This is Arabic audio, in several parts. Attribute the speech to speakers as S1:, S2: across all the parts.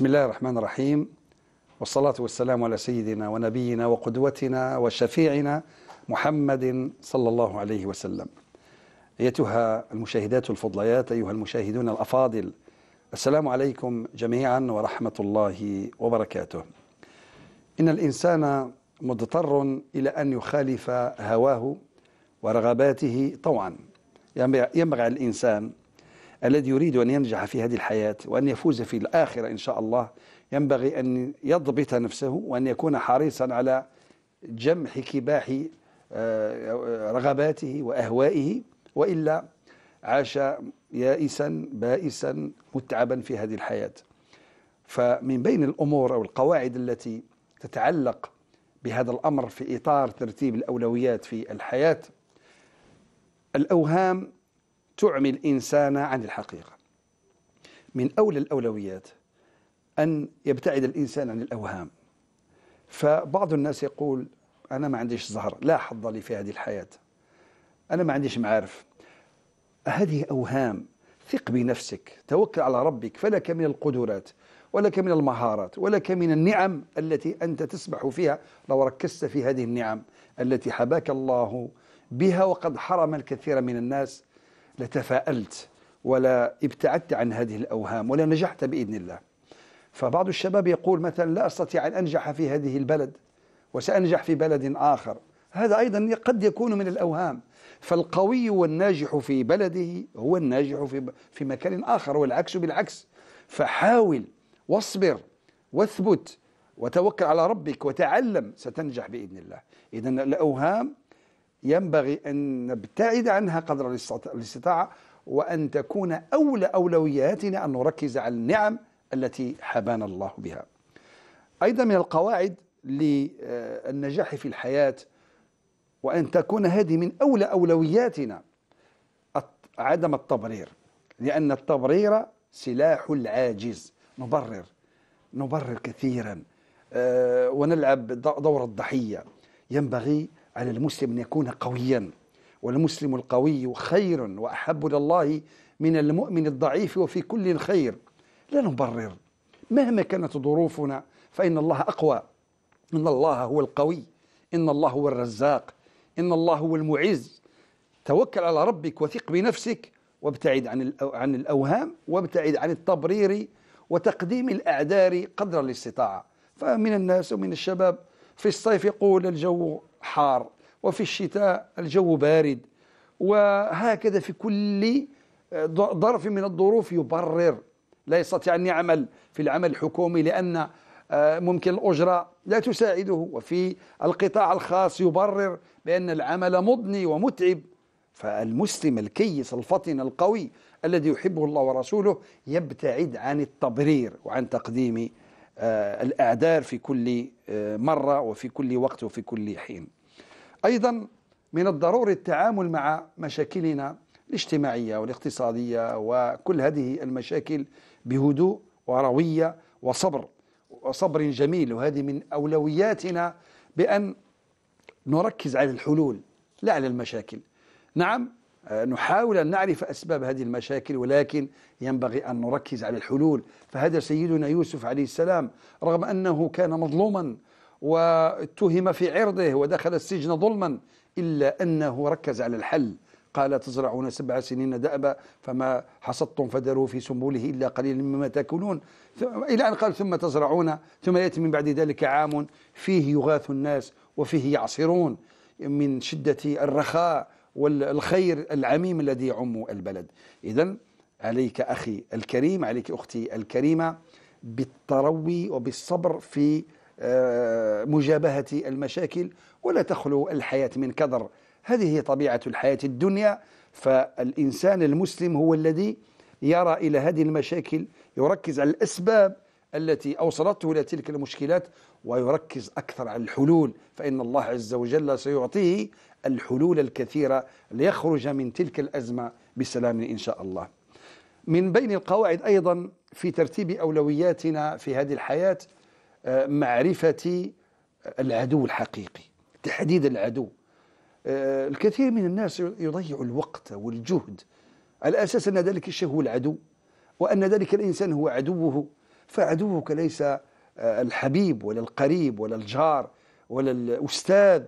S1: بسم الله الرحمن الرحيم والصلاة والسلام على سيدنا ونبينا وقدوتنا وشفيعنا محمد صلى الله عليه وسلم أيتها المشاهدات الفضليات أيها المشاهدون الأفاضل السلام عليكم جميعا ورحمة الله وبركاته إن الإنسان مضطر إلى أن يخالف هواه ورغباته طوعا ينبغي الإنسان الذي يريد أن ينجح في هذه الحياة وأن يفوز في الآخرة إن شاء الله ينبغي أن يضبط نفسه وأن يكون حريصا على جمح كباح آه، رغباته وأهوائه وإلا عاش يائسا بائسا متعبا في هذه الحياة فمن بين الأمور أو القواعد التي تتعلق بهذا الأمر في إطار ترتيب الأولويات في الحياة الأوهام تعمي الإنسان عن الحقيقة من أولى الأولويات أن يبتعد الإنسان عن الأوهام فبعض الناس يقول أنا ما عنديش زهر لا حظ لي في هذه الحياة أنا ما عنديش معارف هذه أوهام ثق بنفسك توكل على ربك فلك من القدرات ولك من المهارات ولك من النعم التي أنت تسبح فيها لو ركزت في هذه النعم التي حباك الله بها وقد حرم الكثير من الناس لتفاءلت ولا ابتعدت عن هذه الأوهام ولا نجحت بإذن الله فبعض الشباب يقول مثلا لا أستطيع أن أنجح في هذه البلد وسأنجح في بلد آخر هذا أيضا قد يكون من الأوهام فالقوي والناجح في بلده هو الناجح في, في مكان آخر والعكس بالعكس فحاول واصبر واثبت وتوكل على ربك وتعلم ستنجح بإذن الله إذا الأوهام ينبغي أن نبتعد عنها قدر الاستطاعة وأن تكون أولى أولوياتنا أن نركز على النعم التي حبانا الله بها أيضا من القواعد للنجاح في الحياة وأن تكون هذه من أولى أولوياتنا عدم التبرير لأن التبرير سلاح العاجز نبرر نبرر كثيرا آه، ونلعب دور الضحية ينبغي على المسلم أن يكون قويا والمسلم القوي خير وأحب إلى الله من المؤمن الضعيف وفي كل خير لا نبرر مهما كانت ظروفنا فإن الله أقوى إن الله هو القوي إن الله هو الرزاق إن الله هو المعز توكل على ربك وثق بنفسك وابتعد عن عن الأوهام وابتعد عن التبرير وتقديم الأعذار قدر الاستطاعة فمن الناس ومن الشباب في الصيف يقول الجو حار وفي الشتاء الجو بارد وهكذا في كل ظرف من الظروف يبرر لا يستطيع أن يعمل في العمل الحكومي لأن آه، ممكن الأجرة لا تساعده وفي القطاع الخاص يبرر بأن العمل مضني ومتعب فالمسلم الكيس الفطن القوي الذي يحبه الله ورسوله يبتعد عن التبرير وعن تقديم آه، الأعذار في كل آه، مرة وفي كل وقت وفي كل حين أيضا من الضروري التعامل مع مشاكلنا الاجتماعية والاقتصادية وكل هذه المشاكل بهدوء وروية وصبر وصبر جميل وهذه من أولوياتنا بأن نركز على الحلول لا على المشاكل نعم آه، نحاول أن نعرف أسباب هذه المشاكل ولكن ينبغي أن نركز على الحلول فهذا سيدنا يوسف عليه السلام رغم أنه كان مظلوما واتهم في عرضه ودخل السجن ظلما إلا أنه ركز على الحل قال تزرعون سبع سنين دأبا فما حصدتم فدروا في سنبله إلا قليلا مما تأكلون إلى أن قال ثم تزرعون ثم يأتي من بعد ذلك عام فيه يغاث الناس وفيه يعصرون من شدة الرخاء والخير العميم الذي يعم البلد إذا عليك أخي الكريم عليك أختي الكريمة بالتروي وبالصبر في آه، مجابهة المشاكل ولا تخلو الحياة من كدر هذه هي طبيعة الحياة الدنيا فالإنسان المسلم هو الذي يرى إلى هذه المشاكل يركز على الأسباب التي أوصلته إلى تلك المشكلات ويركز أكثر على الحلول فإن الله عز وجل سيعطيه الحلول الكثيرة ليخرج من تلك الأزمة بسلام إن شاء الله من بين القواعد أيضا في ترتيب أولوياتنا في هذه الحياة آه، معرفة آه، العدو الحقيقي تحديد العدو آه، الكثير من الناس يضيع الوقت والجهد على أساس أن ذلك الشيء هو العدو وأن ذلك الإنسان هو عدوه فعدوك ليس آه، الحبيب ولا القريب ولا الجار ولا الأستاذ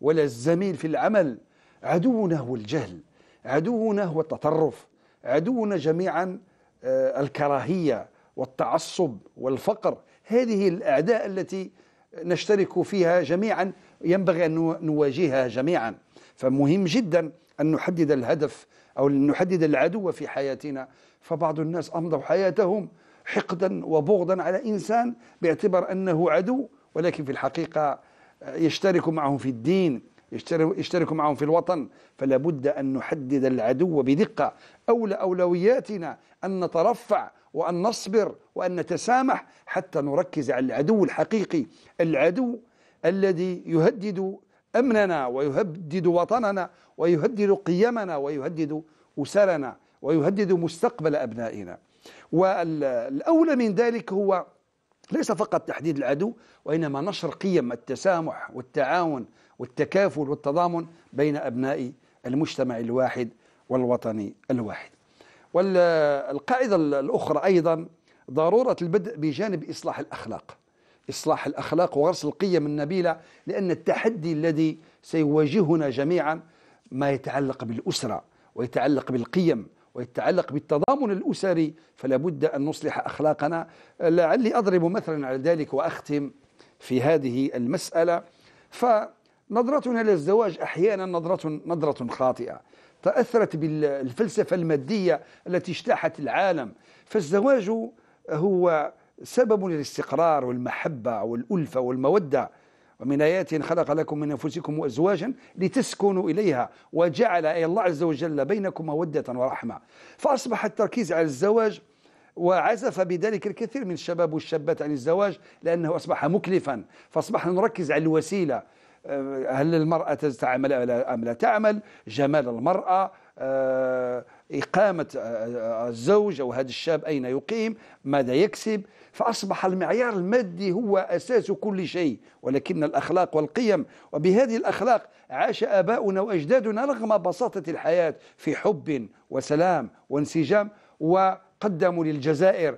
S1: ولا الزميل في العمل عدونا هو الجهل عدونا هو التطرف عدونا جميعا آه، الكراهية والتعصب والفقر هذه الأعداء التي نشترك فيها جميعا ينبغي أن نواجهها جميعا فمهم جدا أن نحدد الهدف أو نحدد العدو في حياتنا فبعض الناس أمضوا حياتهم حقدا وبغضا على إنسان باعتبار أنه عدو ولكن في الحقيقة يشترك معهم في الدين يشترك معهم في الوطن فلا بد أن نحدد العدو بدقة أولى أولوياتنا أن نترفع وأن نصبر وأن نتسامح حتى نركز على العدو الحقيقي العدو الذي يهدد أمننا ويهدد وطننا ويهدد قيمنا ويهدد أسرنا ويهدد مستقبل أبنائنا والأولى من ذلك هو ليس فقط تحديد العدو وإنما نشر قيم التسامح والتعاون والتكافل والتضامن بين أبناء المجتمع الواحد والوطني الواحد والقاعدة الأخرى أيضا ضرورة البدء بجانب إصلاح الأخلاق إصلاح الأخلاق وغرس القيم النبيلة لأن التحدي الذي سيواجهنا جميعا ما يتعلق بالأسرة ويتعلق بالقيم ويتعلق بالتضامن الأسري فلا بد أن نصلح أخلاقنا لعلي أضرب مثلا على ذلك وأختم في هذه المسألة فنظرتنا للزواج أحيانا نظرة, نظرة خاطئة تأثرت بالفلسفة المادية التي اجتاحت العالم فالزواج هو سبب للاستقرار والمحبة والألفة والمودة ومن آيات خلق لكم من أنفسكم وأزواجا لتسكنوا إليها وجعل أي الله عز وجل بينكم مودة ورحمة فأصبح التركيز على الزواج وعزف بذلك الكثير من الشباب والشابات عن الزواج لأنه أصبح مكلفا فأصبحنا نركز على الوسيلة آه، هل المرأة تعمل أم لا تعمل جمال المرأة آه، إقامة آه، آه، الزوج أو هذا الشاب أين يقيم ماذا يكسب فأصبح المعيار المادي هو أساس كل شيء ولكن الأخلاق والقيم وبهذه الأخلاق عاش آباؤنا وأجدادنا رغم بساطة الحياة في حب وسلام وانسجام وقدموا للجزائر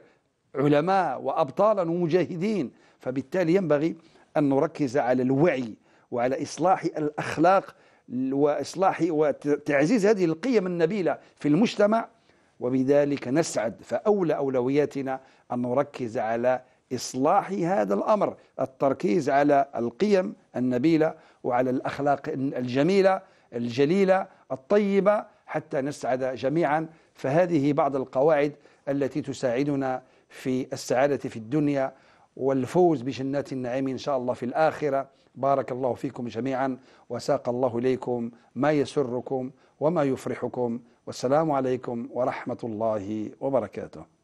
S1: علماء وأبطالا ومجاهدين فبالتالي ينبغي أن نركز على الوعي وعلى إصلاح الأخلاق وإصلاح وتعزيز هذه القيم النبيلة في المجتمع وبذلك نسعد فأولى أولوياتنا أن نركز على إصلاح هذا الأمر التركيز على القيم النبيلة وعلى الأخلاق الجميلة الجليلة الطيبة حتى نسعد جميعا فهذه بعض القواعد التي تساعدنا في السعادة في الدنيا والفوز بجنات النعيم إن شاء الله في الآخرة بارك الله فيكم جميعا وساق الله إليكم ما يسركم وما يفرحكم والسلام عليكم ورحمة الله وبركاته